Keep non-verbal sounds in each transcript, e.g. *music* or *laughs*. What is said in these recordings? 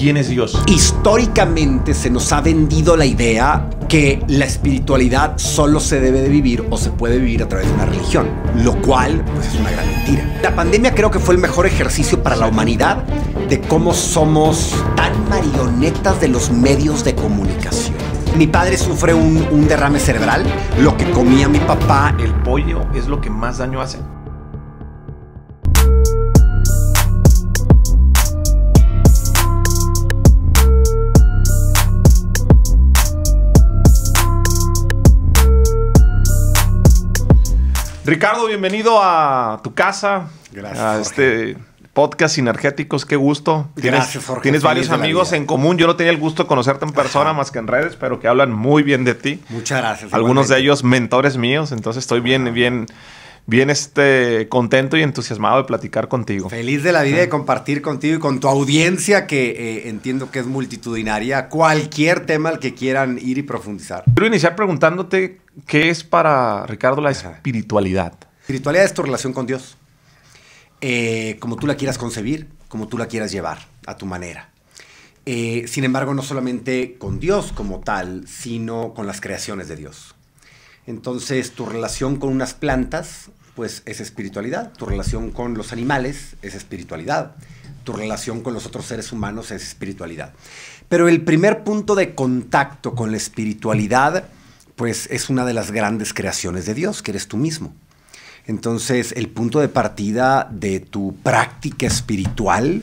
¿Quién es Dios? Históricamente se nos ha vendido la idea que la espiritualidad solo se debe de vivir o se puede vivir a través de una religión, lo cual pues, es una gran mentira. La pandemia creo que fue el mejor ejercicio para la humanidad de cómo somos tan marionetas de los medios de comunicación. Mi padre sufre un, un derrame cerebral, lo que comía mi papá. El pollo es lo que más daño hace. Ricardo, bienvenido a tu casa. Gracias. A este podcast Sinergéticos, qué gusto. Tienes, Gracias, Tienes varios amigos en común. Yo no tenía el gusto de conocerte en persona más que en redes, pero que hablan muy bien de ti. Muchas gracias. Algunos de ellos mentores míos, entonces estoy bien, bien bien este, contento y entusiasmado de platicar contigo. Feliz de la vida de compartir contigo y con tu audiencia que eh, entiendo que es multitudinaria, cualquier tema al que quieran ir y profundizar. Quiero iniciar preguntándote qué es para Ricardo la espiritualidad. Espiritualidad es tu relación con Dios, eh, como tú la quieras concebir, como tú la quieras llevar, a tu manera. Eh, sin embargo, no solamente con Dios como tal, sino con las creaciones de Dios. Entonces, tu relación con unas plantas pues es espiritualidad. Tu relación con los animales es espiritualidad. Tu relación con los otros seres humanos es espiritualidad. Pero el primer punto de contacto con la espiritualidad, pues es una de las grandes creaciones de Dios, que eres tú mismo. Entonces, el punto de partida de tu práctica espiritual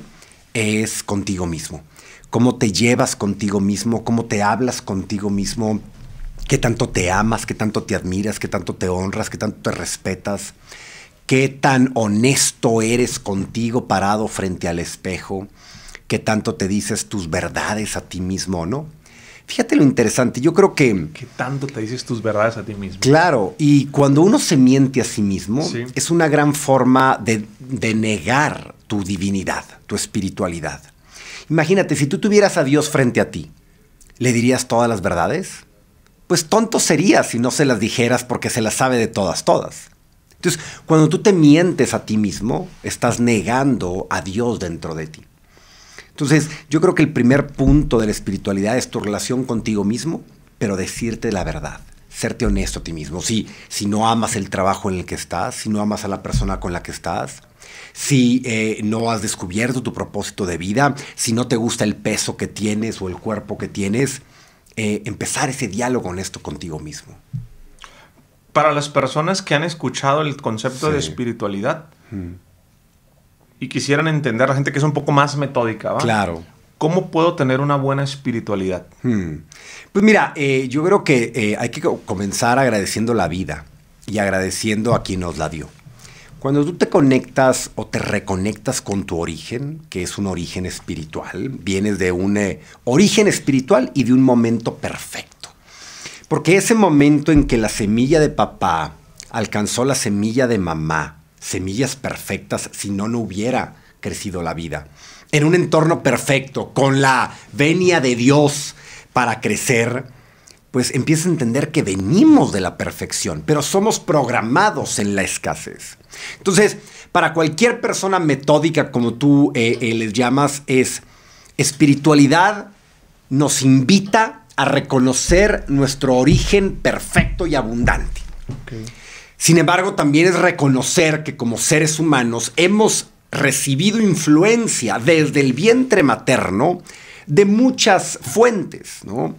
es contigo mismo. Cómo te llevas contigo mismo, cómo te hablas contigo mismo, qué tanto te amas, qué tanto te admiras, qué tanto te honras, qué tanto te respetas, qué tan honesto eres contigo parado frente al espejo, qué tanto te dices tus verdades a ti mismo, ¿no? Fíjate lo interesante, yo creo que... ¿Qué tanto te dices tus verdades a ti mismo? Claro, y cuando uno se miente a sí mismo, es una gran forma de negar tu divinidad, tu espiritualidad. Imagínate, si tú tuvieras a Dios frente a ti, ¿le dirías todas las verdades? pues tonto sería si no se las dijeras porque se las sabe de todas, todas. Entonces, cuando tú te mientes a ti mismo, estás negando a Dios dentro de ti. Entonces, yo creo que el primer punto de la espiritualidad es tu relación contigo mismo, pero decirte la verdad, serte honesto a ti mismo. Si, si no amas el trabajo en el que estás, si no amas a la persona con la que estás, si eh, no has descubierto tu propósito de vida, si no te gusta el peso que tienes o el cuerpo que tienes, eh, empezar ese diálogo honesto contigo mismo. Para las personas que han escuchado el concepto de espiritualidad mm. y quisieran entender, la gente que es un poco más metódica, Claro. ¿Cómo puedo tener una buena espiritualidad? Mm. Pues mira, eh, yo creo que eh, hay que comenzar agradeciendo la vida y agradeciendo a quien nos la dio. Cuando tú te conectas o te reconectas con tu origen, que es un origen espiritual, vienes de un eh, origen espiritual y de un momento perfecto. Porque ese momento en que la semilla de papá alcanzó la semilla de mamá, semillas perfectas, si no, no hubiera crecido la vida. En un entorno perfecto, con la venia de Dios para crecer, pues empieza a entender que venimos de la perfección, pero somos programados en la escasez. Entonces, para cualquier persona metódica, como tú eh, eh, les llamas, es espiritualidad nos invita a reconocer nuestro origen perfecto y abundante. Sin embargo, también es reconocer que como seres humanos hemos recibido influencia desde el vientre materno de muchas fuentes, ¿no?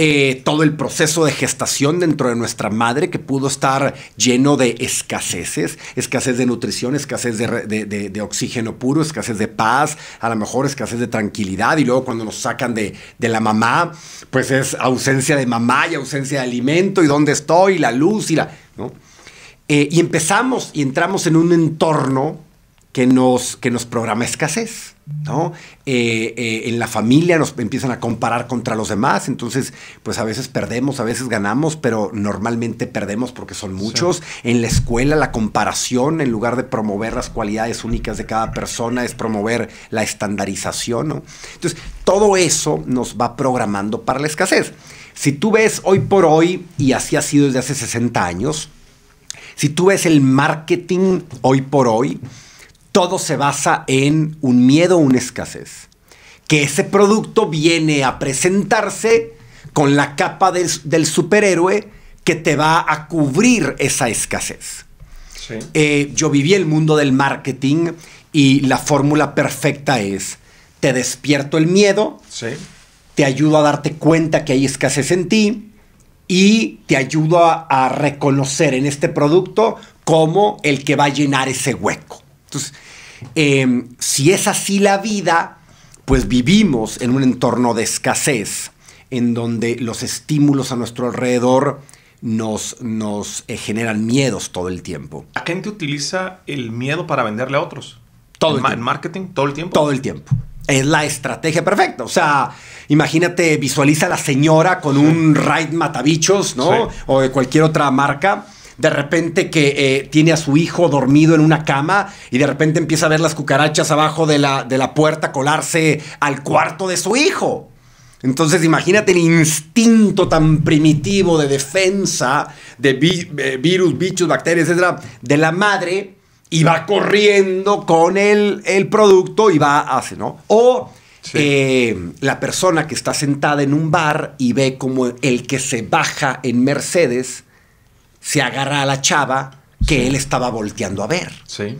Eh, todo el proceso de gestación dentro de nuestra madre que pudo estar lleno de escaseces, escasez de nutrición, escasez de, oxígeno puro, escasez de paz, a lo mejor escasez de tranquilidad y luego cuando nos sacan de, la mamá, pues es ausencia de mamá y ausencia de alimento y dónde estoy, la luz y la... ¿no? Eh, y empezamos y entramos en un entorno que nos, que nos programa escasez, ¿no? Eh, eh, en la familia nos empiezan a comparar contra los demás, entonces pues a veces perdemos, a veces ganamos, pero normalmente perdemos porque son muchos. En la escuela la comparación, en lugar de promover las cualidades únicas de cada persona, es promover la estandarización, ¿no? Entonces todo eso nos va programando para la escasez. Si tú ves hoy por hoy, y así ha sido desde hace 60 años, si tú ves el marketing hoy por hoy, todo se basa en un miedo, una escasez. Que ese producto viene a presentarse con la capa del, superhéroe que te va a cubrir esa escasez. Eh, yo viví el mundo del marketing y la fórmula perfecta es, te despierto el miedo, te ayudo a darte cuenta que hay escasez en ti y te ayudo a, a reconocer en este producto como el que va a llenar ese hueco. Entonces, Em, si es así la vida, pues vivimos en un entorno de escasez, en donde los estímulos a nuestro alrededor nos, eh, generan miedos todo el tiempo. La gente utiliza el miedo para venderle a otros. Todo el, marketing, todo el tiempo. Todo el tiempo. Es la estrategia perfecta. O sea, imagínate, visualiza a la señora con un Raid Matabichos, ¿no? O de cualquier otra marca de repente que eh, tiene a su hijo dormido en una cama y de repente empieza a ver las cucarachas abajo de la, de la puerta colarse al cuarto de su hijo. Entonces imagínate el instinto tan primitivo de defensa de eh, virus, bichos, bacterias, etc. de la madre y va corriendo con el, el producto y va, hace, ¿no? O eh, la persona que está sentada en un bar y ve como el que se baja en Mercedes se agarra a la chava que él estaba volteando a ver. Sí.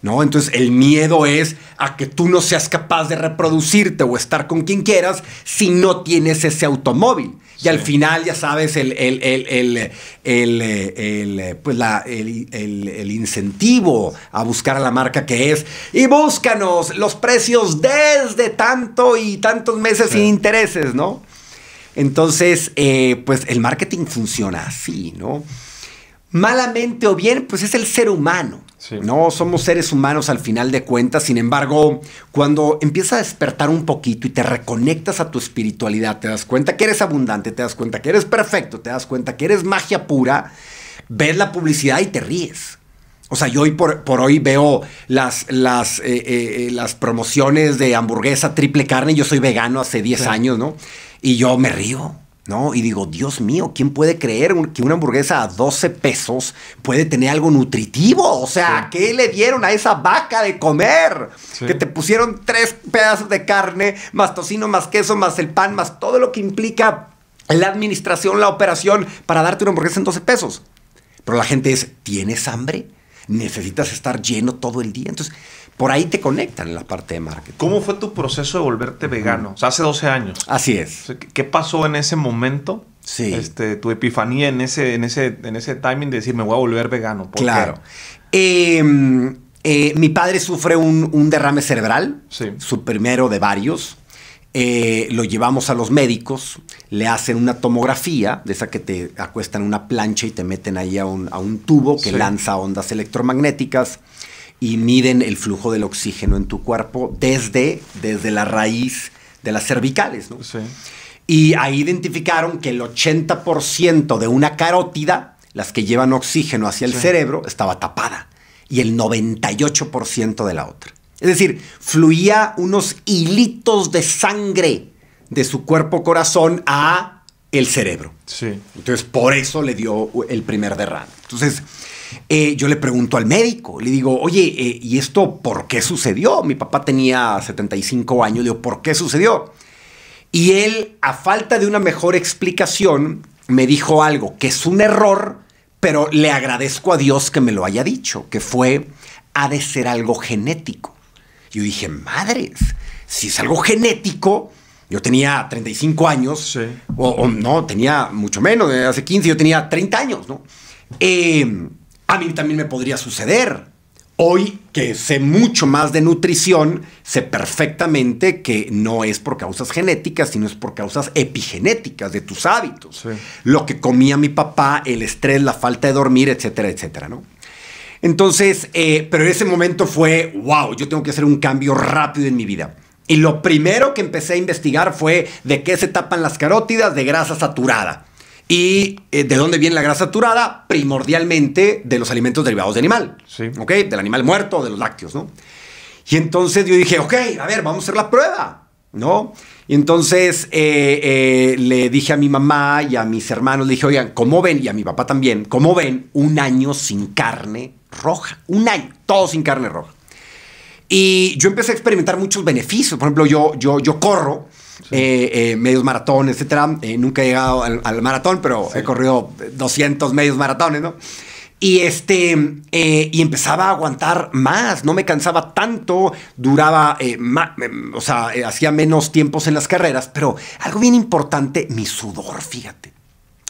¿No? Entonces el miedo es a que tú no seas capaz de reproducirte o estar con quien quieras si no tienes ese automóvil. Y al final, ya sabes, pues el, el, el, incentivo a buscar a la marca que es. Y búscanos los precios desde tanto y tantos meses sin intereses, ¿no? Entonces, eh, pues el marketing funciona así, ¿no? malamente o bien, pues es el ser humano. No somos seres humanos al final de cuentas, sin embargo, cuando empiezas a despertar un poquito y te reconectas a tu espiritualidad, te das cuenta que eres abundante, te das cuenta que eres perfecto, te das cuenta que eres magia pura, ves la publicidad y te ríes. O sea, yo hoy por, hoy veo las, las, eh, eh, eh, las promociones de hamburguesa triple carne, yo soy vegano hace 10 años, ¿no? Y yo me río. Y digo, Dios mío, ¿quién puede creer que una hamburguesa a 12 pesos puede tener algo nutritivo? O sea, ¿qué le dieron a esa vaca de comer? Que te pusieron tres pedazos de carne, más tocino, más queso, más el pan, más todo lo que implica la administración, la operación, para darte una hamburguesa en 12 pesos. Pero la gente es, ¿tienes hambre? Necesitas estar lleno todo el día. Entonces, por ahí te conectan en la parte de marketing. ¿Cómo fue tu proceso de volverte vegano? O sea, hace 12 años. Así es. ¿Qué pasó en ese momento? Sí. Este, tu epifanía en ese, en ese, en ese timing de decir me voy a volver vegano. claro. Em, eh, mi padre sufre un, derrame cerebral, sí. su primero de varios. Eh, lo llevamos a los médicos, le hacen una tomografía, de esa que te acuestan en una plancha y te meten ahí a un, tubo que lanza ondas electromagnéticas y miden el flujo del oxígeno en tu cuerpo desde, desde la raíz de las cervicales, ¿no? Sí. Y ahí identificaron que el 80% de una carótida, las que llevan oxígeno hacia el cerebro, estaba tapada y el 98% de la otra. Es decir, fluía unos hilitos de sangre de su cuerpo corazón a el cerebro. Sí. Entonces, por eso le dio el primer derrame. Entonces, eh, yo le pregunto al médico, le digo, oye, eh, ¿y esto por qué sucedió? Mi papá tenía 75 años, digo, ¿por qué sucedió? Y él, a falta de una mejor explicación, me dijo algo que es un error, pero le agradezco a Dios que me lo haya dicho, que fue, ha de ser algo genético. Yo dije, madres, si es algo genético, yo tenía 35 años, o, o, no, tenía mucho menos, eh, hace 15, yo tenía 30 años, ¿no? Eh, a mí también me podría suceder. Hoy que sé mucho más de nutrición, sé perfectamente que no es por causas genéticas, sino es por causas epigenéticas de tus hábitos. Lo que comía mi papá, el estrés, la falta de dormir, etcétera, etcétera, ¿no? Entonces, eh, pero en ese momento fue, wow, yo tengo que hacer un cambio rápido en mi vida. Y lo primero que empecé a investigar fue de qué se tapan las carótidas de grasa saturada. ¿Y eh, de dónde viene la grasa saturada? Primordialmente de los alimentos derivados de animal. ¿Ok? Del animal muerto, de los lácteos, ¿no? Y entonces yo dije, ok, a ver, vamos a hacer la prueba, ¿no? Y entonces eh, eh, le dije a mi mamá y a mis hermanos, le dije, oigan, ¿cómo ven? Y a mi papá también, ¿cómo ven un año sin carne roja? Un año, todo sin carne roja. Y yo empecé a experimentar muchos beneficios. Por ejemplo, yo, yo, yo corro eh, eh, medios maratón, etcétera. Eh, nunca he llegado al, maratón, pero he corrido 200 medios maratones, ¿no? Y este, y empezaba a aguantar más, no me cansaba tanto, duraba, más o sea, hacía menos tiempos en las carreras, pero algo bien importante, mi sudor, fíjate.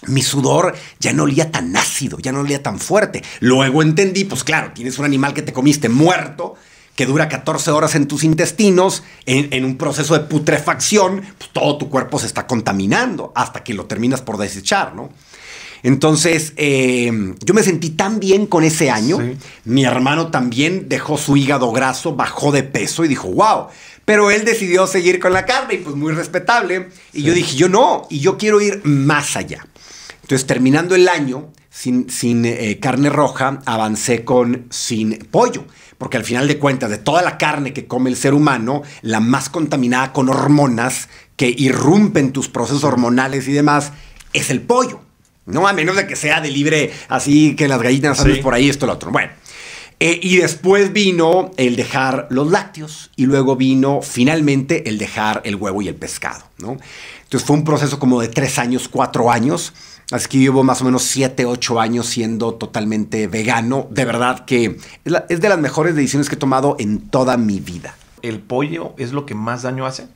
Mi sudor ya no olía tan ácido, ya no olía tan fuerte. Luego entendí, pues claro, tienes un animal que te comiste muerto, que dura 14 horas en tus intestinos, en, un proceso de putrefacción, pues, todo tu cuerpo se está contaminando hasta que lo terminas por desechar, ¿no? Entonces, eh, yo me sentí tan bien con ese año. Mi hermano también dejó su hígado graso, bajó de peso y dijo, wow. Pero él decidió seguir con la carne y pues muy respetable. Y yo dije, yo no, y yo quiero ir más allá. Entonces, terminando el año sin, sin eh, carne roja, avancé con sin pollo porque al final de cuentas, de toda la carne que come el ser humano, la más contaminada con hormonas que irrumpen tus procesos hormonales y demás, es el pollo. No a menos de que sea de libre, así que las gallinas salen por ahí, esto, lo otro. Bueno. Eh, y después vino el dejar los lácteos y luego vino finalmente el dejar el huevo y el pescado, ¿no? Entonces fue un proceso como de tres años, cuatro años, Así que llevo más o menos 7, 8 años siendo totalmente vegano. De verdad que es, de las mejores decisiones que he tomado en toda mi vida. ¿El pollo es lo que más daño hace?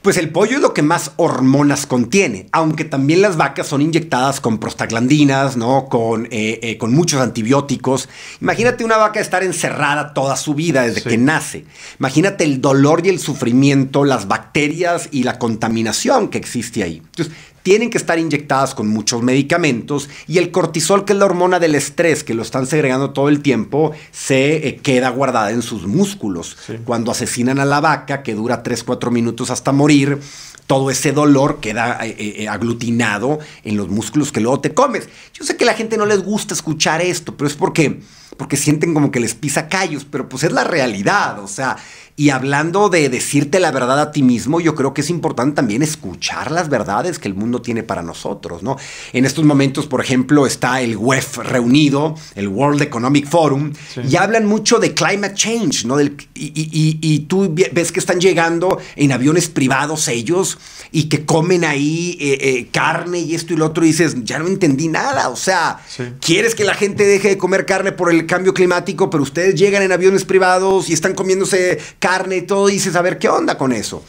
Pues el pollo es lo que más hormonas contiene, aunque también las vacas son inyectadas con prostaglandinas, ¿no? Con, eh, eh, con muchos antibióticos. Imagínate una vaca estar encerrada toda su vida desde que nace. Imagínate el dolor y el sufrimiento, las bacterias y la contaminación que existe ahí. Entonces, tienen que estar inyectadas con muchos medicamentos y el cortisol, que es la hormona del estrés que lo están segregando todo el tiempo, se eh, queda guardada en sus músculos. Cuando asesinan a la vaca, que dura 3-4 minutos hasta morir, todo ese dolor queda eh, eh, aglutinado en los músculos que luego te comes. Yo sé que a la gente no les gusta escuchar esto, pero es porque porque sienten como que les pisa callos, pero pues es la realidad, o sea, y hablando de decirte la verdad a ti mismo, yo creo que es importante también escuchar las verdades que el mundo tiene para nosotros, ¿no? En estos momentos, por ejemplo, está el WEF reunido, el World Economic Forum, y hablan mucho de climate change, ¿no? y, tú ves que están llegando en aviones privados ellos y que comen ahí eh, eh, carne y esto y lo otro, y dices, ya no entendí nada, o sea, quieres que la gente deje de comer carne por el cambio climático, pero ustedes llegan en aviones privados y están comiéndose carne y todo, dices, a ver, ¿qué onda con eso?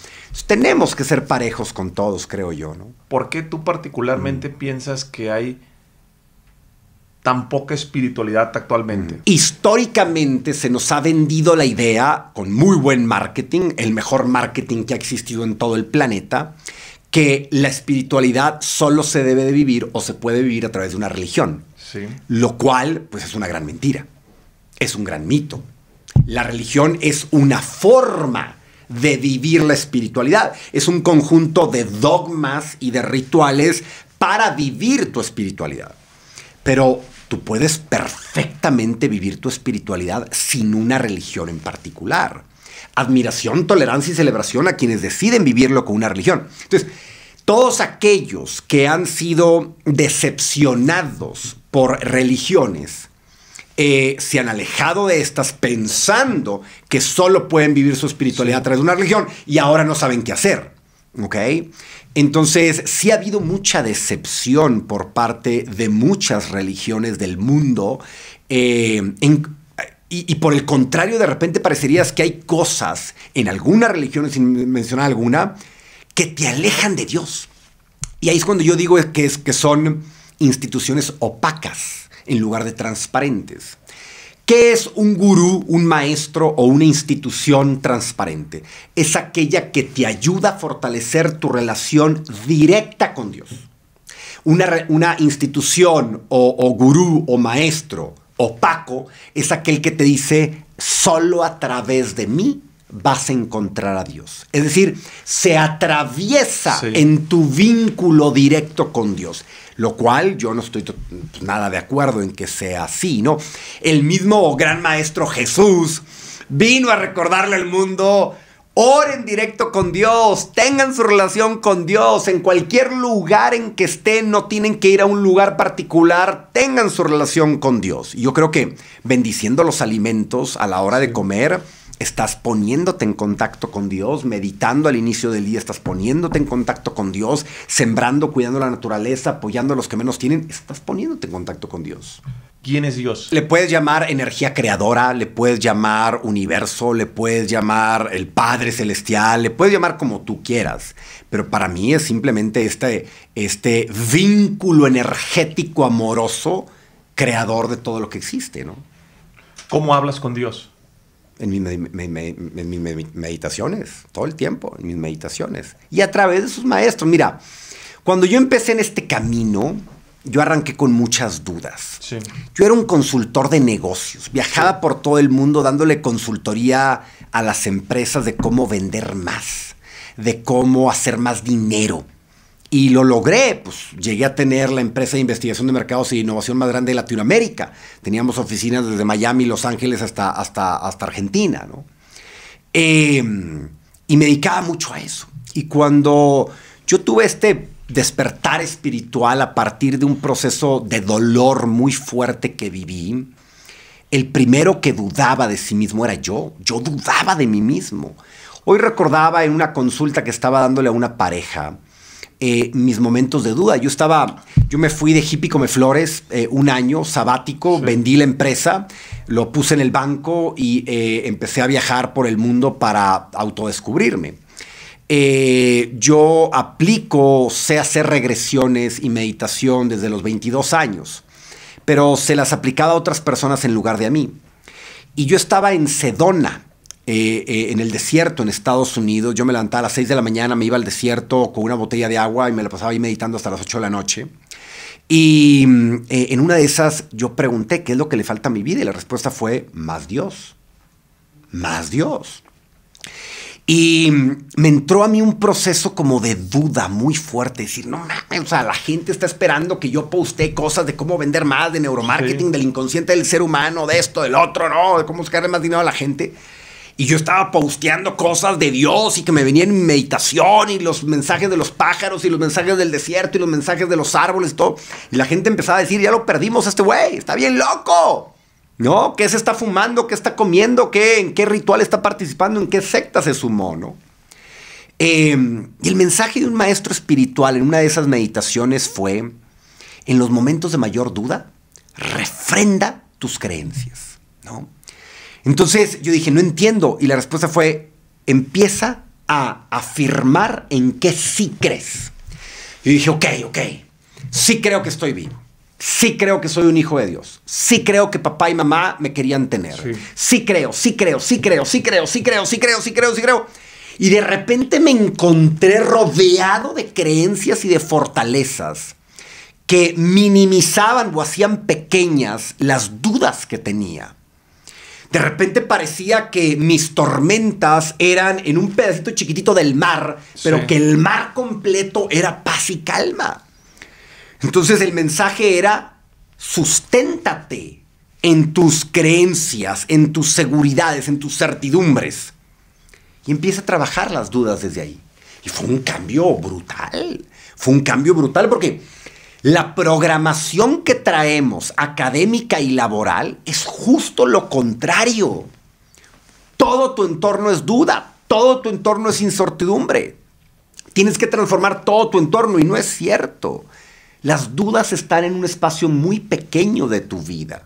tenemos que ser parejos con todos, creo yo, ¿no? ¿Por qué tú particularmente mm. piensas que hay tan poca espiritualidad actualmente? Mm. Históricamente se nos ha vendido la idea, con muy buen marketing, el mejor marketing que ha existido en todo el planeta, que la espiritualidad solo se debe de vivir o se puede vivir a través de una religión. Sí. Lo cual, pues es una gran mentira. Es un gran mito. La religión es una forma de vivir la espiritualidad. Es un conjunto de dogmas y de rituales para vivir tu espiritualidad. Pero tú puedes perfectamente vivir tu espiritualidad sin una religión en particular. Admiración, tolerancia y celebración a quienes deciden vivirlo con una religión. Entonces, todos aquellos que han sido decepcionados por religiones, eh, se han alejado de estas pensando que solo pueden vivir su espiritualidad a través de una religión y ahora no saben qué hacer. Entonces, sí ha habido mucha decepción por parte de muchas religiones del mundo. Eh, y, por el contrario, de repente parecerías que hay cosas en algunas religiones, sin mencionar alguna, que te alejan de Dios. Y ahí es cuando yo digo que, es, que son instituciones opacas, en lugar de transparentes. ¿Qué es un gurú, un maestro o una institución transparente? Es aquella que te ayuda a fortalecer tu relación directa con Dios. Una, institución o, o gurú o maestro opaco es aquel que te dice, solo a través de mí vas a encontrar a Dios. Es decir, se atraviesa en tu vínculo directo con Dios, lo cual yo no estoy nada de acuerdo en que sea así, ¿no? El mismo gran maestro Jesús vino a recordarle al mundo, oren directo con Dios, tengan su relación con Dios, en cualquier lugar en que estén, no tienen que ir a un lugar particular, tengan su relación con Dios. yo creo que bendiciendo los alimentos a la hora de comer, estás poniéndote en contacto con Dios, meditando al inicio del día, estás poniéndote en contacto con Dios, sembrando, cuidando la naturaleza, apoyando a los que menos tienen, estás poniéndote en contacto con Dios. ¿Quién es Dios? Le puedes llamar energía creadora, le puedes llamar universo, le puedes llamar el Padre Celestial, le puedes llamar como tú quieras, pero para mí es simplemente este, este vínculo energético amoroso creador de todo lo que existe, ¿Cómo hablas con Dios? en mis, meditaciones, todo el tiempo, en mis meditaciones. Y a través de sus maestros. Mira, cuando yo empecé en este camino, yo arranqué con muchas dudas. Yo era un consultor de negocios, viajaba por todo el mundo dándole consultoría a las empresas de cómo vender más, de cómo hacer más dinero, y lo logré, pues llegué a tener la empresa de investigación de mercados e innovación más grande de Latinoamérica. Teníamos oficinas desde Miami, Los Ángeles hasta, hasta, hasta Argentina, ¿no? Em, y me dedicaba mucho a eso. Y cuando yo tuve este despertar espiritual a partir de un proceso de dolor muy fuerte que viví, el primero que dudaba de sí mismo era yo. Yo dudaba de mí mismo. Hoy recordaba en una consulta que estaba dándole a una pareja, eh, mis momentos de duda. Yo estaba, yo me fui de hippie come flores eh, un año sabático, vendí la empresa, lo puse en el banco y eh, empecé a viajar por el mundo para autodescubrirme. yo aplico, sé hacer regresiones y meditación desde los 22 años, pero se las aplicaba a otras personas en lugar de a mí. Y yo estaba en Sedona, eh, eh, en el desierto en Estados Unidos. Yo me levantaba a las 6 de la mañana, me iba al desierto con una botella de agua y me la pasaba ahí meditando hasta las 8 de la noche. Y mm, eh, en una de esas yo pregunté, ¿qué es lo que le falta a mi vida? Y la respuesta fue, más Dios, más Dios. Y mm, me entró a mí un proceso como de duda muy fuerte, decir, no mames, o sea, la gente está esperando que yo postee cosas de cómo vender más, de neuromarketing, del inconsciente del ser humano, de esto, del otro, no, de cómo sacarle más dinero a la gente. Y yo estaba posteando cosas de Dios y que me venían en meditación y los mensajes de los pájaros y los mensajes del desierto y los mensajes de los árboles y todo. Y la gente empezaba a decir, ya lo perdimos este güey, está bien loco. ¿No? ¿Qué se está fumando? ¿Qué está comiendo? ¿Qué, ¿En qué ritual está participando? ¿En qué secta se sumó? ¿No? Em, y el mensaje de un maestro espiritual en una de esas meditaciones fue, en los momentos de mayor duda, refrenda tus creencias. ¿No? Entonces yo dije, no entiendo. Y la respuesta fue, empieza a afirmar en qué sí crees. Y dije, ok, ok, sí creo que estoy vivo. Sí creo que soy un hijo de Dios. Sí creo que papá y mamá me querían tener. Sí. sí creo, sí creo, sí creo, sí creo, sí creo, sí creo, sí creo, sí creo. Y de repente me encontré rodeado de creencias y de fortalezas que minimizaban o hacían pequeñas las dudas que tenía. De repente parecía que mis tormentas eran en un pedacito chiquitito del mar, pero que el mar completo era paz y calma. Entonces el mensaje era, susténtate en tus creencias, en tus seguridades, en tus certidumbres. Y empieza a trabajar las dudas desde ahí. Y fue un cambio brutal. Fue un cambio brutal porque la programación que traemos académica y laboral es justo lo contrario. Todo tu entorno es duda, todo tu entorno es incertidumbre. Tienes que transformar todo tu entorno y no es cierto. Las dudas están en un espacio muy pequeño de tu vida.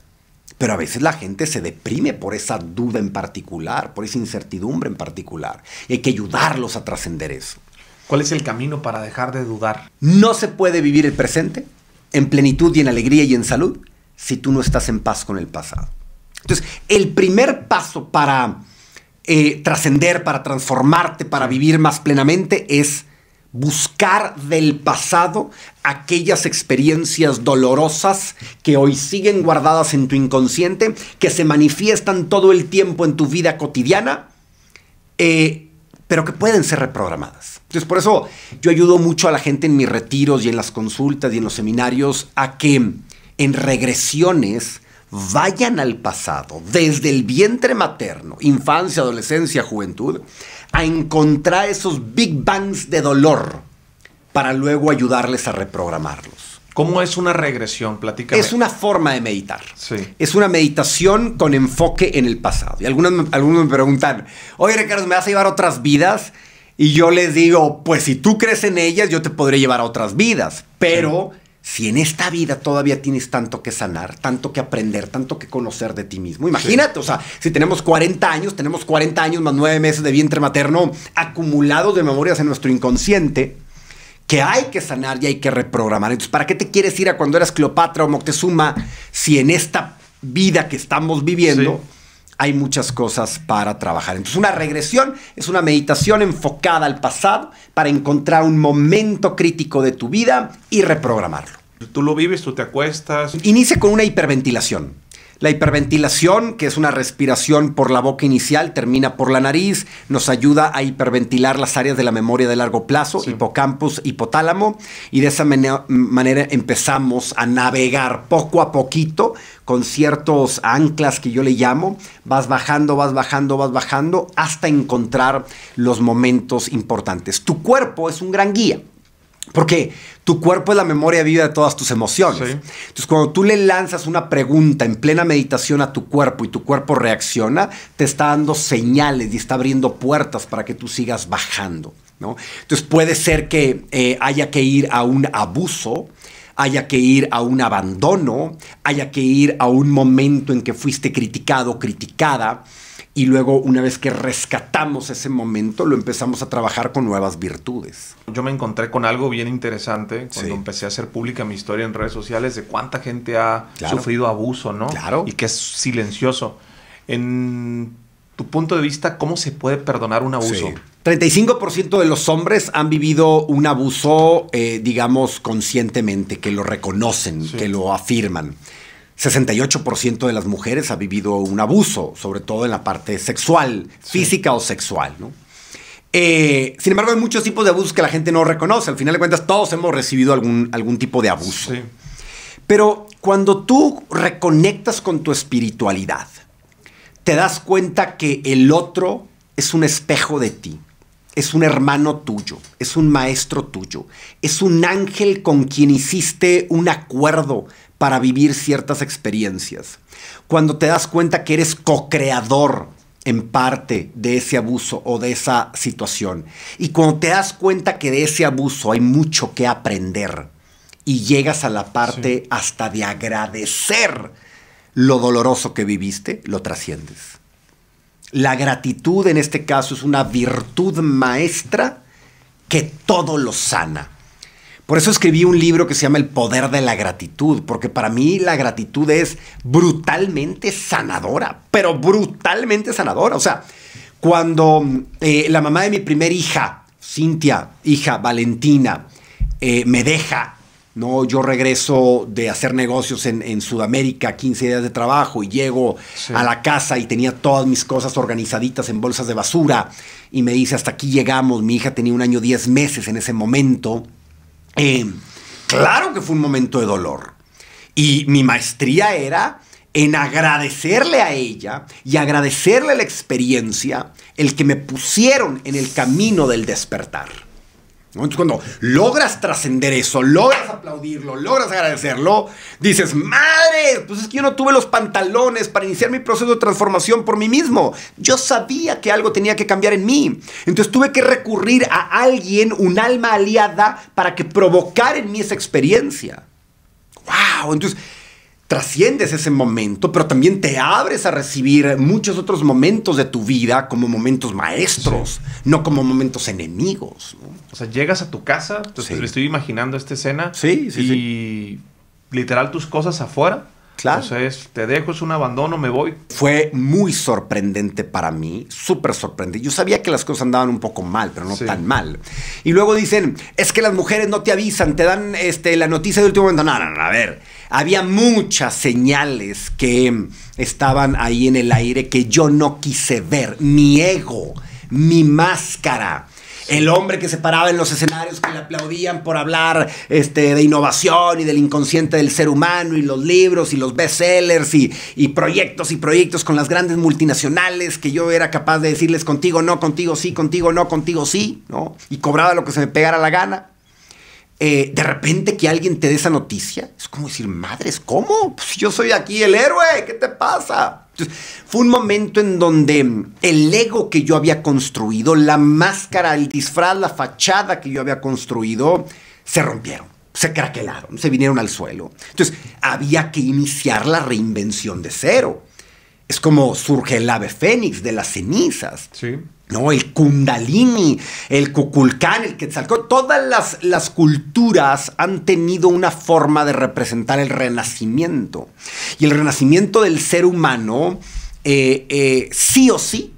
Pero a veces la gente se deprime por esa duda en particular, por esa incertidumbre en particular. Hay que ayudarlos a trascender eso. ¿Cuál es el camino para dejar de dudar? No se puede vivir el presente en plenitud y en alegría y en salud si tú no estás en paz con el pasado. Entonces, el primer paso para eh, trascender, para transformarte, para vivir más plenamente es buscar del pasado aquellas experiencias dolorosas que hoy siguen guardadas en tu inconsciente, que se manifiestan todo el tiempo en tu vida cotidiana. Eh, pero que pueden ser reprogramadas. Entonces, por eso yo ayudo mucho a la gente en mis retiros y en las consultas y en los seminarios a que en regresiones vayan al pasado, desde el vientre materno, infancia, adolescencia, juventud, a encontrar esos big bangs de dolor para luego ayudarles a reprogramarlos. ¿Cómo es una regresión? Platícame. Es una forma de meditar. Sí. Es una meditación con enfoque en el pasado. Y algunos, algunos me preguntan, oye Ricardo, ¿me vas a llevar otras vidas? Y yo les digo, pues si tú crees en ellas, yo te podré llevar a otras vidas. Pero si en esta vida todavía tienes tanto que sanar, tanto que aprender, tanto que conocer de ti mismo. Imagínate, o sea, si tenemos 40 años, tenemos 40 años más 9 meses de vientre materno acumulados de memorias en nuestro inconsciente que hay que sanar y hay que reprogramar. Entonces, ¿para qué te quieres ir a cuando eras Cleopatra o Moctezuma si en esta vida que estamos viviendo hay muchas cosas para trabajar? Entonces, una regresión es una meditación enfocada al pasado para encontrar un momento crítico de tu vida y reprogramarlo. Tú lo vives, tú te acuestas. Inicia con una hiperventilación. La hiperventilación, que es una respiración por la boca inicial, termina por la nariz, nos ayuda a hiperventilar las áreas de la memoria de largo plazo, hipocampus, hipotálamo, y de esa manera empezamos a navegar poco a poquito con ciertos anclas que yo le llamo, vas bajando, vas bajando, vas bajando, hasta encontrar los momentos importantes. Tu cuerpo es un gran guía. Porque tu cuerpo es la memoria viva de todas tus emociones. Entonces, cuando tú le lanzas una pregunta en plena meditación a tu cuerpo y tu cuerpo reacciona, te está dando señales y está abriendo puertas para que tú sigas bajando. Entonces, puede ser que eh, haya que ir a un abuso, haya que ir a un abandono, haya que ir a un momento en que fuiste criticado o criticada y luego una vez que rescatamos ese momento lo empezamos a trabajar con nuevas virtudes. Yo me encontré con algo bien interesante cuando empecé a hacer pública mi historia en redes sociales de cuánta gente ha sufrido abuso, ¿no? Claro. Y que es silencioso. En tu punto de vista, ¿cómo se puede perdonar un abuso? 35% de los hombres han vivido un abuso, eh, digamos, conscientemente, que lo reconocen, que lo afirman. 68% de las mujeres ha vivido un abuso, sobre todo en la parte sexual, física o sexual, ¿no? Eh, sin embargo, hay muchos tipos de abusos que la gente no reconoce. Al final de cuentas, todos hemos recibido algún, tipo de abuso. Pero cuando tú reconectas con tu espiritualidad, te das cuenta que el otro es un espejo de ti, es un hermano tuyo, es un maestro tuyo, es un ángel con quien hiciste un acuerdo para vivir ciertas experiencias. Cuando te das cuenta que eres co-creador en parte de ese abuso o de esa situación. Y cuando te das cuenta que de ese abuso hay mucho que aprender y llegas a la parte hasta de agradecer lo doloroso que viviste, lo trasciendes. La gratitud en este caso es una virtud maestra que todo lo sana. Por eso escribí un libro que se llama El Poder de la Gratitud, porque para mí la gratitud es brutalmente sanadora, pero brutalmente sanadora. O sea, cuando eh, la mamá de mi primera hija, Cintia, hija Valentina, eh, me deja, ¿no? Yo regreso de hacer negocios en, Sudamérica, 15 días de trabajo, y llego a la casa y tenía todas mis cosas organizaditas en bolsas de basura, y me dice, hasta aquí llegamos, mi hija tenía un año 10 meses en ese momento eh, claro que fue un momento de dolor. Y mi maestría era en agradecerle a ella y agradecerle la experiencia, el que me pusieron en el camino del despertar. Entonces, cuando logras trascender eso, logras aplaudirlo, logras agradecerlo, dices, madre, pues es que yo no tuve los pantalones para iniciar mi proceso de transformación por mí mismo. Yo sabía que algo tenía que cambiar en mí. Entonces tuve que recurrir a alguien, un alma aliada, para que provocara en mí esa experiencia. ¡Wow! Entonces trasciendes ese momento, pero también te abres a recibir muchos otros momentos de tu vida como momentos maestros, no como momentos enemigos. O sea, llegas a tu casa, estoy imaginando esta escena. y literal tus cosas afuera. Claro. Entonces, te dejo, es un abandono, me voy. Fue muy sorprendente para mí, súper sorprendente. Yo sabía que las cosas andaban un poco mal, pero no tan mal. Y luego dicen, es que las mujeres no te avisan, te dan este, la noticia de último momento. No, no, no, a ver había muchas señales que estaban ahí en el aire que yo no quise ver. Mi ego, mi máscara. El hombre que se paraba en los escenarios que le aplaudían por hablar este, de innovación y del inconsciente del ser humano y los libros y los bestsellers y, y proyectos y proyectos con las grandes multinacionales que yo era capaz de decirles contigo no, contigo sí, contigo no, contigo sí, ¿no? Y cobraba lo que se me pegara la gana. Eh, de repente que alguien te dé esa noticia, es como decir, madres, ¿cómo? Pues yo soy aquí el héroe, ¿qué te pasa? fue un momento en donde mm, el ego que yo había construido, la máscara, el disfraz, la fachada que yo había construido, se rompieron, se craquelaron, se vinieron al suelo. Entonces, había que iniciar la reinvención de cero. Es como surge el ave fénix de las cenizas. Sí. ¿no? El Kundalini, el Kukulcán, el Quetzalcoatl, todas las, culturas han tenido una forma de representar el renacimiento. Y el renacimiento del ser humano, eh, eh, sí o sí,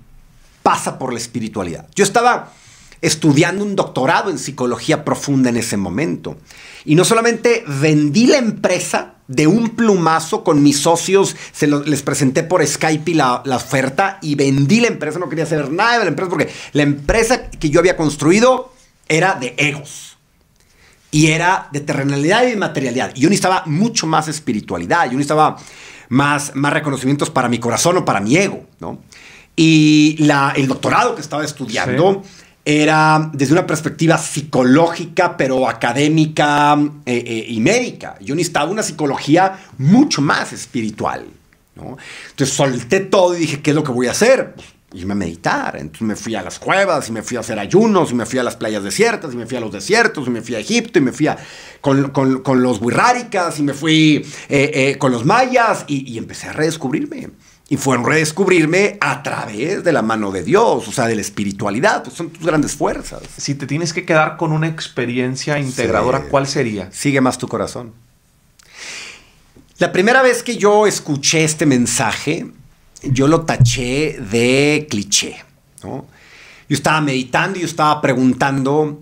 pasa por la espiritualidad. Yo estaba estudiando un doctorado en psicología profunda en ese momento. Y no solamente vendí la empresa, de un plumazo con mis socios, se les presenté por Skype la, oferta y vendí la empresa, no quería hacer nada de la empresa porque la empresa que yo había construido era de egos y era de terrenalidad y materialidad. Y yo necesitaba mucho más espiritualidad, yo necesitaba más, más reconocimientos para mi corazón o para mi ego, ¿no? Y el doctorado que estaba estudiando era desde una perspectiva psicológica, pero académica eh, eh, y médica. Yo necesitaba una psicología mucho más espiritual. Entonces solté todo y dije, ¿qué es lo que voy a hacer? y a meditar. Entonces me fui a las cuevas, y me fui a hacer ayunos, y me fui a las playas desiertas, y me fui a los desiertos, y me fui a Egipto, y me fui con, los wirráricas, y me fui eh, con los mayas, y, empecé a redescubrirme. Y fue redescubrirme a través de la mano de Dios, o sea, de la espiritualidad, pues, son tus grandes fuerzas. Si te tienes que quedar con una experiencia integradora, ¿cuál sería? Sigue más tu corazón. La primera vez que yo escuché este mensaje, yo lo taché de cliché. ¿no? Yo estaba meditando y yo estaba preguntando,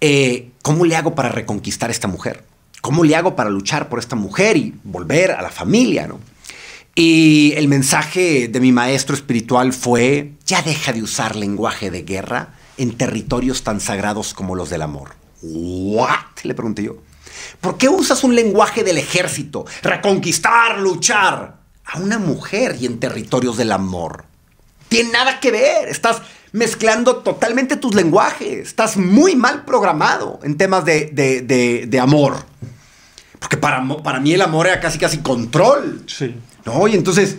eh, ¿cómo le hago para reconquistar a esta mujer? ¿Cómo le hago para luchar por esta mujer y volver a la familia? ¿no? Y el mensaje de mi maestro espiritual fue, ya deja de usar lenguaje de guerra en territorios tan sagrados como los del amor. ¿What? Le pregunté yo. ¿Por qué usas un lenguaje del ejército? Reconquistar, luchar. A una mujer y en territorios del amor. Tiene nada que ver. Estás mezclando totalmente tus lenguajes. Estás muy mal programado en temas de, amor. Porque para, para mí el amor era casi casi control. Sí. No, y entonces,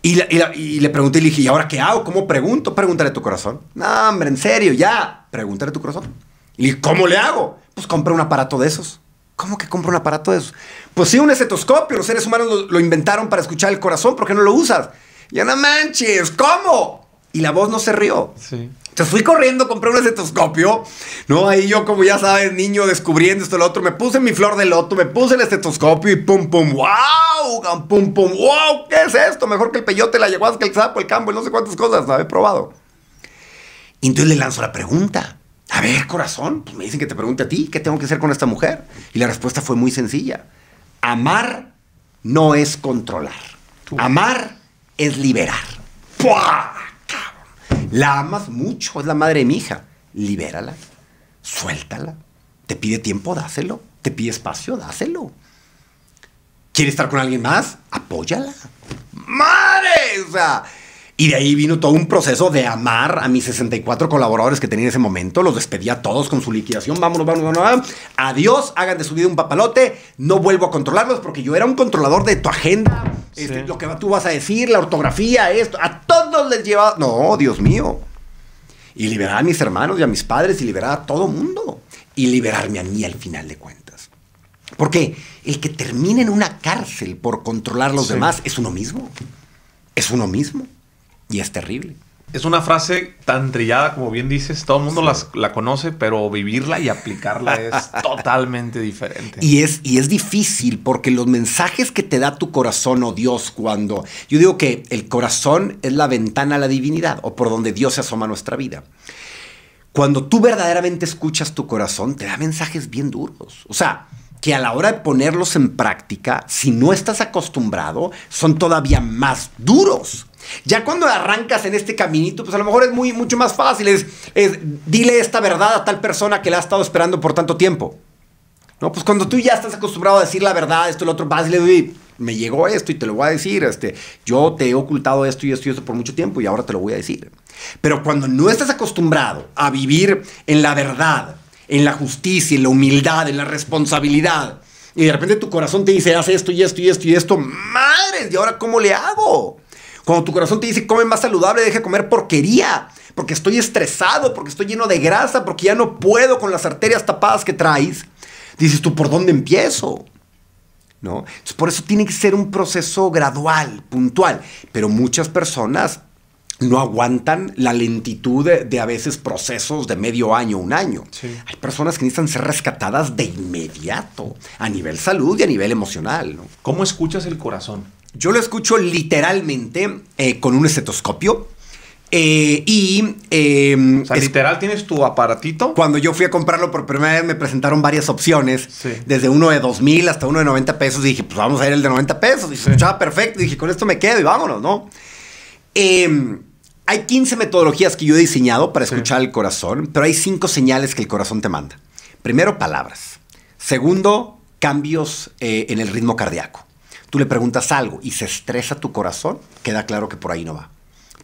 y, le pregunté y le dije, ¿y ahora qué hago? ¿Cómo pregunto? Pregúntale a tu corazón. No, hombre, en serio, ya. Pregúntale a tu corazón. Y ¿cómo le hago? Pues compra un aparato de esos. ¿Cómo que compra un aparato de esos? Pues sí, un estetoscopio. Los seres humanos lo, lo inventaron para escuchar el corazón. ¿Por qué no lo usas? Ya no manches, ¿cómo? Y la voz no se rió. Sí. Entonces fui corriendo, compré un estetoscopio, ¿no? Ahí yo, como ya sabes, niño descubriendo esto, y lo otro, me puse mi flor de loto, me puse el estetoscopio y pum, pum, wow, pum, pum, wow, ¿qué es esto? Mejor que el peyote, la que el sapo, el campo y no sé cuántas cosas, He Probado. Y entonces le lanzo la pregunta. A ver, corazón, pues me dicen que te pregunte a ti, ¿qué tengo que hacer con esta mujer? Y la respuesta fue muy sencilla. Amar no es controlar. Amar es liberar. ¡Puah! La amas mucho, es la madre de mi hija. Libérala, suéltala. Te pide tiempo, dáselo. Te pide espacio, dáselo. ¿Quiere estar con alguien más? Apóyala. ¡Madre! y de ahí vino todo un proceso de amar a mis 64 colaboradores que tenía en ese momento. Los despedía a todos con su liquidación. Vámonos, vámonos, vámonos. Adiós, hagan de su vida un papalote. No vuelvo a controlarlos porque yo era un controlador de tu agenda. Este, lo que tú vas a decir, la ortografía, esto les lleva. No, Dios mío. Y liberar a mis hermanos y a mis padres y liberar a todo mundo. Y liberarme a mí al final de cuentas. Porque el que termina en una cárcel por controlar a los demás es uno mismo. Es uno mismo. Y es terrible es una frase tan trillada como bien dices, todo el mundo la conoce, pero vivirla y aplicarla es *laughs* totalmente diferente. Y es, y es difícil porque los mensajes que te da tu corazón o Dios cuando... Yo digo que el corazón es la ventana a la divinidad o por donde Dios se asoma a nuestra vida. Cuando tú verdaderamente escuchas tu corazón, te da mensajes bien duros. O sea, que a la hora de ponerlos en práctica, si no estás acostumbrado, son todavía más duros. Ya cuando arrancas en este caminito, pues a lo mejor es muy, mucho más fácil. Es, dile esta verdad a tal persona que la ha estado esperando por tanto tiempo. ¿No? Pues cuando tú ya estás acostumbrado a decir la verdad, esto, lo otro, vas le doy, me llegó esto y te lo voy a decir. Este, yo te he ocultado esto y esto y esto por mucho tiempo y ahora te lo voy a decir. Pero cuando no estás acostumbrado a vivir en la verdad, en la justicia, en la humildad, en la responsabilidad, y de repente tu corazón te dice, haz esto y esto y esto y esto, madres, ¿y ahora cómo le hago? Cuando tu corazón te dice, come más saludable, deja de comer porquería, porque estoy estresado, porque estoy lleno de grasa, porque ya no puedo con las arterias tapadas que traes, dices tú, ¿por dónde empiezo? ¿No? Entonces, por eso tiene que ser un proceso gradual, puntual. Pero muchas personas no aguantan la lentitud de, a veces procesos de medio año, un año. Hay personas que necesitan ser rescatadas de inmediato, a nivel salud y a nivel emocional. ¿no? ¿Cómo escuchas el corazón? Yo lo escucho literalmente eh, con un estetoscopio. Eh, y. Em, o sea, literal, tienes tu aparatito. Cuando yo fui a comprarlo por primera vez, me presentaron varias opciones. Sí. Desde uno de 2000 hasta uno de 90 pesos. Y dije, pues vamos a ir el de 90 pesos. Y se escuchaba perfecto. dije, con esto me quedo y vámonos, ¿no? Em, hay 15 metodologías que yo he diseñado para escuchar el corazón, pero hay cinco señales que el corazón te manda. Primero, palabras. Segundo, cambios eh, en el ritmo cardíaco tú le preguntas algo y se estresa tu corazón, queda claro que por ahí no va.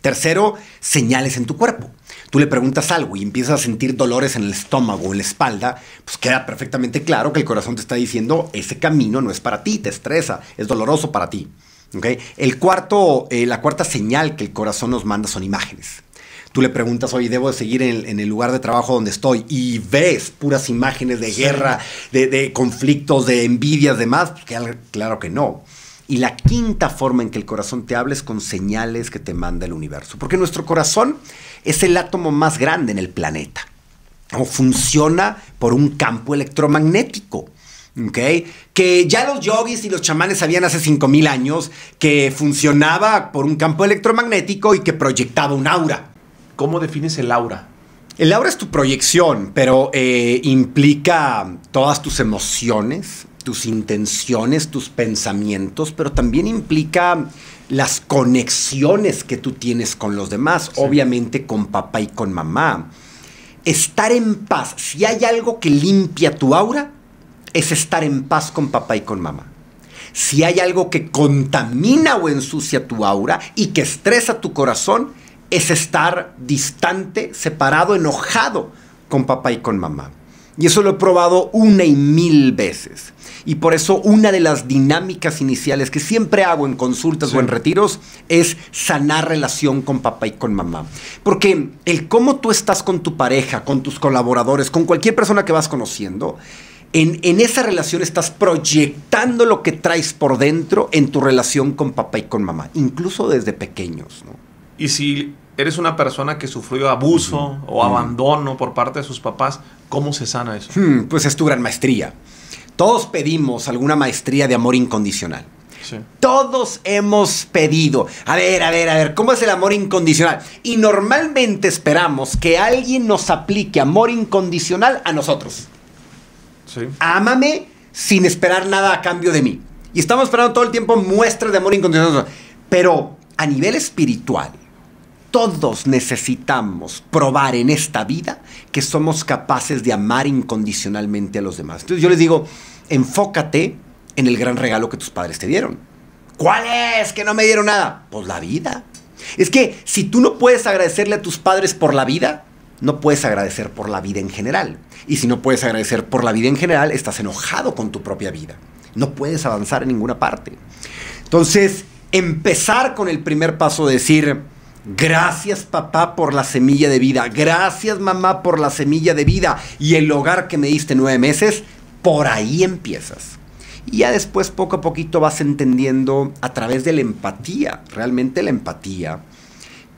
Tercero, señales en tu cuerpo. Tú le preguntas algo y empiezas a sentir dolores en el estómago o en la espalda, pues queda perfectamente claro que el corazón te está diciendo, ese camino no es para ti, te estresa, es doloroso para ti. El cuarto, eh, la cuarta señal que el corazón nos manda son imágenes. Tú le preguntas, oye, debo de seguir en el, lugar de trabajo donde estoy y ves puras imágenes de guerra, de, conflictos, de envidias, demás, pues claro que no. Y la quinta forma en que el corazón te habla es con señales que te manda el universo. Porque nuestro corazón es el átomo más grande en el planeta. O funciona por un campo electromagnético. Que ya los yogis y los chamanes sabían hace 5000 años que funcionaba por un campo electromagnético y que proyectaba un aura. ¿Cómo defines el aura? El aura es tu proyección, pero eh, implica todas tus emociones, tus intenciones, tus pensamientos, pero también implica las conexiones que tú tienes con los demás, obviamente con papá y con mamá. Estar en paz, si hay algo que limpia tu aura, es estar en paz con papá y con mamá. Si hay algo que contamina o ensucia tu aura y que estresa tu corazón, es estar distante, separado, enojado con papá y con mamá. Y eso lo he probado una y mil veces. Y por eso una de las dinámicas iniciales que siempre hago en consultas o en retiros es sanar relación con papá y con mamá. Porque el cómo tú estás con tu pareja, con tus colaboradores, con cualquier persona que vas conociendo, en, en, esa relación estás proyectando lo que traes por dentro en tu relación con papá y con mamá, incluso desde pequeños. Y si eres una persona que sufrió abuso o abandono por parte de sus papás, ¿cómo se sana eso? Hmm, pues es tu gran maestría. Todos pedimos alguna maestría de amor incondicional. Sí. Todos hemos pedido, a ver, a ver, a ver, ¿cómo es el amor incondicional? Y normalmente esperamos que alguien nos aplique amor incondicional a nosotros. Sí. Ámame sin esperar nada a cambio de mí. Y estamos esperando todo el tiempo muestras de amor incondicional. Pero a nivel espiritual, todos necesitamos probar en esta vida que somos capaces de amar incondicionalmente a los demás. Entonces yo les digo, enfócate en el gran regalo que tus padres te dieron. ¿Cuál es que no me dieron nada? Pues la vida. Es que si tú no puedes agradecerle a tus padres por la vida, no puedes agradecer por la vida en general. Y si no puedes agradecer por la vida en general, estás enojado con tu propia vida. No puedes avanzar en ninguna parte. Entonces, empezar con el primer paso de decir, Gracias papá por la semilla de vida. Gracias mamá por la semilla de vida y el hogar que me diste nueve meses. Por ahí empiezas. Y ya después poco a poquito vas entendiendo a través de la empatía, realmente la empatía,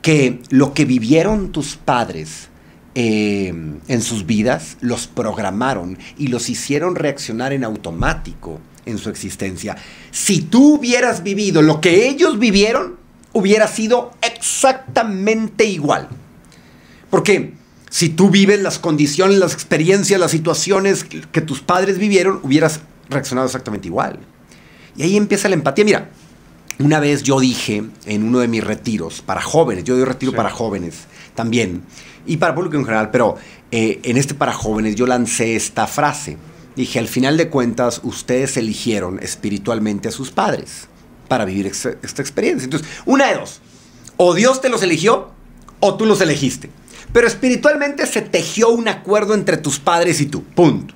que lo que vivieron tus padres eh, en sus vidas los programaron y los hicieron reaccionar en automático en su existencia. Si tú hubieras vivido lo que ellos vivieron, hubiera sido exactamente igual. Porque si tú vives las condiciones, las experiencias, las situaciones que tus padres vivieron, hubieras reaccionado exactamente igual. Y ahí empieza la empatía. Mira, una vez yo dije en uno de mis retiros para jóvenes, yo doy retiro para jóvenes también, y para público en general, pero eh, en este para jóvenes yo lancé esta frase. Dije, al final de cuentas, ustedes eligieron espiritualmente a sus padres para vivir esta, experiencia. Entonces, una de dos. O Dios te los eligió o tú los elegiste. Pero espiritualmente se tejió un acuerdo entre tus padres y tú. Punto.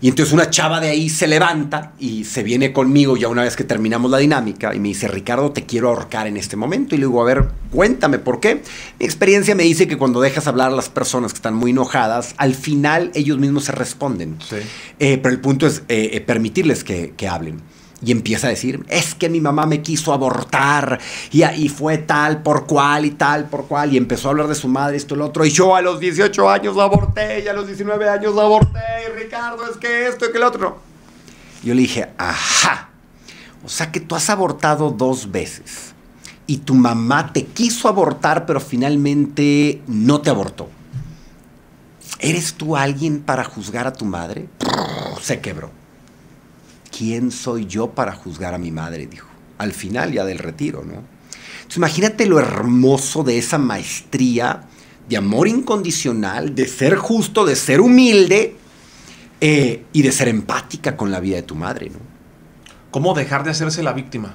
Y entonces una chava de ahí se levanta y se viene conmigo ya una vez que terminamos la dinámica y me dice, Ricardo, te quiero ahorcar en este momento. Y le digo, a ver, cuéntame por qué. Mi experiencia me dice que cuando dejas hablar a las personas que están muy enojadas, al final ellos mismos se responden. Eh, pero el punto es eh, eh, permitirles que hablen y empieza a decir, es que mi mamá me quiso abortar y, fue tal por cual y tal por cual y empezó a hablar de su madre, esto, y lo otro, y yo a los 18 años aborté y a los 19 años aborté y Ricardo es que esto y que el otro. Yo le dije, ajá, o sea que tú has abortado dos veces y tu mamá te quiso abortar pero finalmente no te abortó. ¿Eres tú alguien para juzgar a tu madre? Se quebró ¿quién soy yo para juzgar a mi madre? Dijo, al final ya del retiro, ¿no? imagínate lo hermoso de esa maestría de amor incondicional, de ser justo, de ser humilde eh, y de ser empática con la vida de tu madre, ¿no? ¿Cómo dejar de hacerse la víctima?